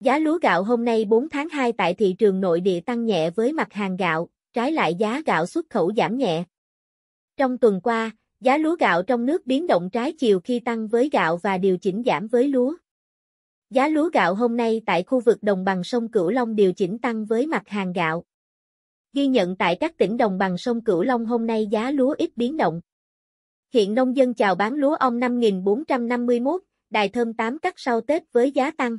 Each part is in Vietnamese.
Giá lúa gạo hôm nay 4 tháng 2 tại thị trường nội địa tăng nhẹ với mặt hàng gạo, trái lại giá gạo xuất khẩu giảm nhẹ. Trong tuần qua, giá lúa gạo trong nước biến động trái chiều khi tăng với gạo và điều chỉnh giảm với lúa. Giá lúa gạo hôm nay tại khu vực đồng bằng sông Cửu Long điều chỉnh tăng với mặt hàng gạo. Ghi nhận tại các tỉnh đồng bằng sông Cửu Long hôm nay giá lúa ít biến động. Hiện nông dân chào bán lúa ong 5451, đài thơm 8 cắt sau Tết với giá tăng.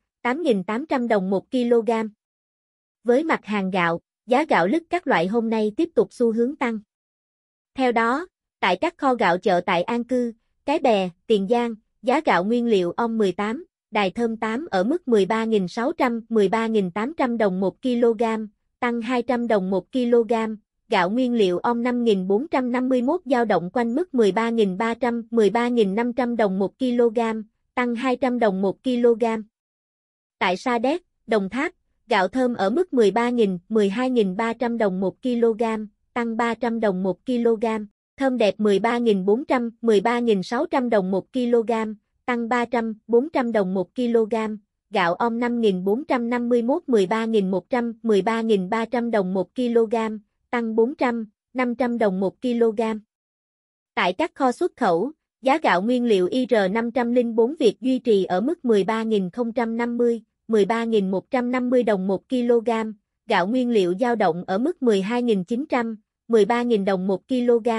8.800 đồng 1 kg. Với mặt hàng gạo, giá gạo lứt các loại hôm nay tiếp tục xu hướng tăng. Theo đó, tại các kho gạo chợ tại An Cư, Cái Bè, Tiền Giang, giá gạo nguyên liệu ong 18, đài thơm 8 ở mức 13.600, 13.800 đồng 1 kg, tăng 200 đồng 1 kg, gạo nguyên liệu ong 5.451 dao động quanh mức 13.300, 13.500 đồng 1 kg, tăng 200 đồng 1 kg tại Sa Đéc, Đồng Tháp, gạo thơm ở mức 13.000, 12.300 đồng 1 kg, tăng 300 đồng 1 kg, thơm đẹp 13.400, 13.600 đồng 1 kg, tăng 300, 400 đồng 1 kg, gạo om 5.451, 13.100, 13.300 đồng 1 kg, tăng 400, 500 đồng 1 kg. Tại các kho xuất khẩu, giá gạo nguyên liệu IR504 Việt duy trì ở mức 13.050, 13.150 đồng 1 kg, gạo nguyên liệu dao động ở mức 12.900, 13.000 đồng 1 kg,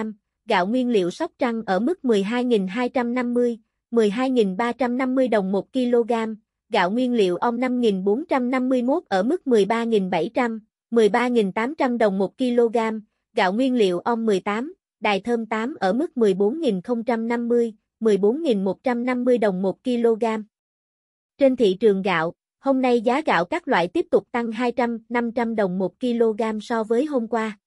gạo nguyên liệu Sóc Trăng ở mức 12.250, 12.350 đồng 1 kg, gạo nguyên liệu ong 5.451 ở mức 13.700, 13.800 đồng 1 kg, gạo nguyên liệu ong 18, đài thơm 8 ở mức 14.050, 14.150 đồng 1 kg. Trên thị trường gạo, Hôm nay giá gạo các loại tiếp tục tăng 200-500 đồng 1 kg so với hôm qua.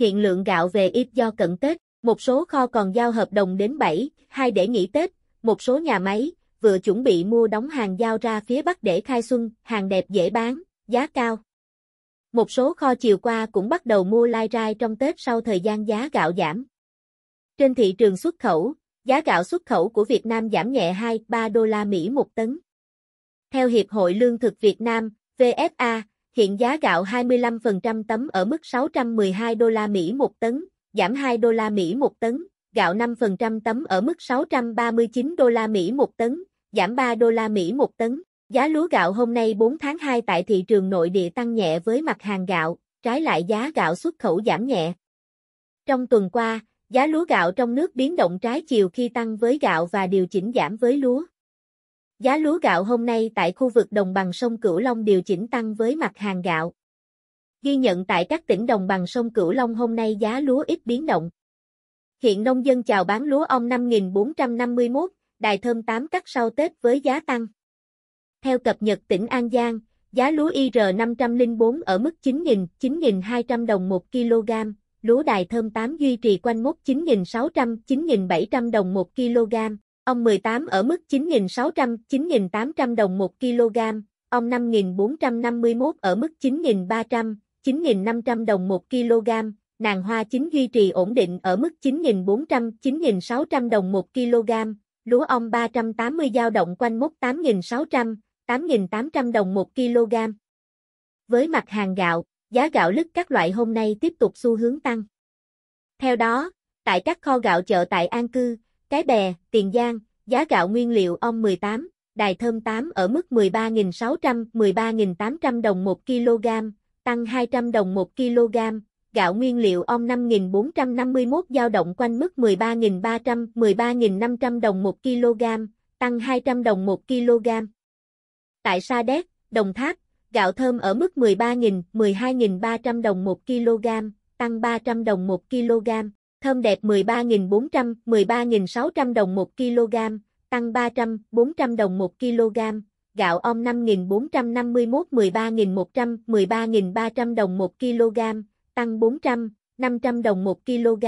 Hiện lượng gạo về ít do cận Tết, một số kho còn giao hợp đồng đến 7, 2 để nghỉ Tết, một số nhà máy vừa chuẩn bị mua đóng hàng giao ra phía Bắc để khai xuân, hàng đẹp dễ bán, giá cao. Một số kho chiều qua cũng bắt đầu mua lai rai trong Tết sau thời gian giá gạo giảm. Trên thị trường xuất khẩu, giá gạo xuất khẩu của Việt Nam giảm nhẹ 2-3 đô la Mỹ một tấn. Theo Hiệp hội Lương thực Việt Nam, VFA, hiện giá gạo 25% tấm ở mức 612 đô la Mỹ một tấn, giảm 2 đô la Mỹ một tấn, gạo 5% tấm ở mức 639 đô la Mỹ một tấn, giảm 3 đô la Mỹ một tấn. Giá lúa gạo hôm nay 4 tháng 2 tại thị trường nội địa tăng nhẹ với mặt hàng gạo, trái lại giá gạo xuất khẩu giảm nhẹ. Trong tuần qua, giá lúa gạo trong nước biến động trái chiều khi tăng với gạo và điều chỉnh giảm với lúa. Giá lúa gạo hôm nay tại khu vực đồng bằng sông Cửu Long điều chỉnh tăng với mặt hàng gạo. Ghi nhận tại các tỉnh đồng bằng sông Cửu Long hôm nay giá lúa ít biến động. Hiện nông dân chào bán lúa ong 5451, đài thơm 8 cắt sau Tết với giá tăng. Theo cập nhật tỉnh An Giang, giá lúa IR504 ở mức 9.000-9.200 đồng 1 kg, lúa đài thơm 8 duy trì quanh mốc 9.600-9.700 đồng 1 kg. Ong 18 ở mức 9.600-9.800 đồng 1 kg, ong 5.451 ở mức 9.300-9.500 đồng 1 kg, nàng hoa chính duy trì ổn định ở mức 9.400-9.600 đồng 1 kg, lúa ong 380 dao động quanh mốc 8.600-8.800 đồng 1 kg. Với mặt hàng gạo, giá gạo lứt các loại hôm nay tiếp tục xu hướng tăng. Theo đó, tại các kho gạo chợ tại An Cư, cái bè, Tiền Giang, giá gạo nguyên liệu ong 18, đài thơm 8 ở mức 13.600, 13.800 đồng 1 kg, tăng 200 đồng 1 kg, gạo nguyên liệu ong 5.451 dao động quanh mức 13.300, 13.500 đồng 1 kg, tăng 200 đồng 1 kg. Tại Sa Đéc, Đồng Tháp, gạo thơm ở mức 13.000, 12.300 đồng 1 kg, tăng 300 đồng 1 kg thơm đẹp 13.400, 13.600 đồng 1 kg, tăng 300, 400 đồng 1 kg, gạo om 5.451, 13.100, 13.300 đồng 1 kg, tăng 400, 500 đồng 1 kg.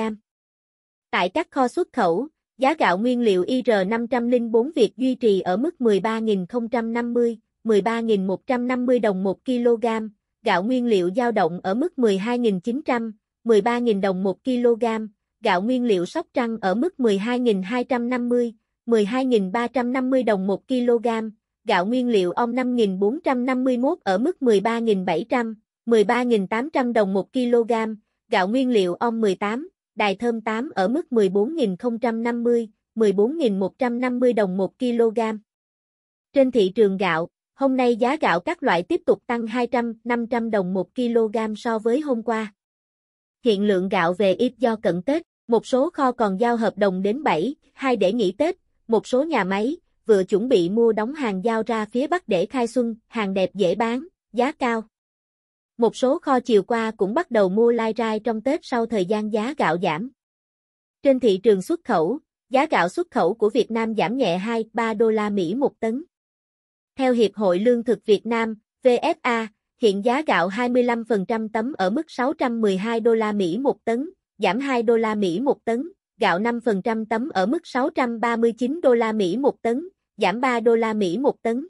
Tại các kho xuất khẩu, giá gạo nguyên liệu IR504 Việt duy trì ở mức 13.050, 13.150 đồng 1 kg, gạo nguyên liệu dao động ở mức 12.900, 13.000 đồng 1 kg, gạo nguyên liệu Sóc Trăng ở mức 12.250, 12.350 đồng 1 kg, gạo nguyên liệu ong 5.451 ở mức 13.700, 13.800 đồng 1 kg, gạo nguyên liệu ong 18, đài thơm 8 ở mức 14.050, 14.150 đồng 1 kg. Trên thị trường gạo, hôm nay giá gạo các loại tiếp tục tăng 200-500 đồng 1 kg so với hôm qua. Hiện lượng gạo về ít do cận Tết, một số kho còn giao hợp đồng đến 7, 2 để nghỉ Tết, một số nhà máy vừa chuẩn bị mua đóng hàng giao ra phía Bắc để khai xuân, hàng đẹp dễ bán, giá cao. Một số kho chiều qua cũng bắt đầu mua lai rai trong Tết sau thời gian giá gạo giảm. Trên thị trường xuất khẩu, giá gạo xuất khẩu của Việt Nam giảm nhẹ 2-3 đô la Mỹ một tấn. Theo Hiệp hội Lương thực Việt Nam, VFA, hiện giá gạo 25% tấm ở mức 612 đô la Mỹ một tấn, giảm 2 đô la Mỹ một tấn, gạo 5% tấm ở mức 639 đô la Mỹ một tấn, giảm 3 đô la Mỹ một tấn.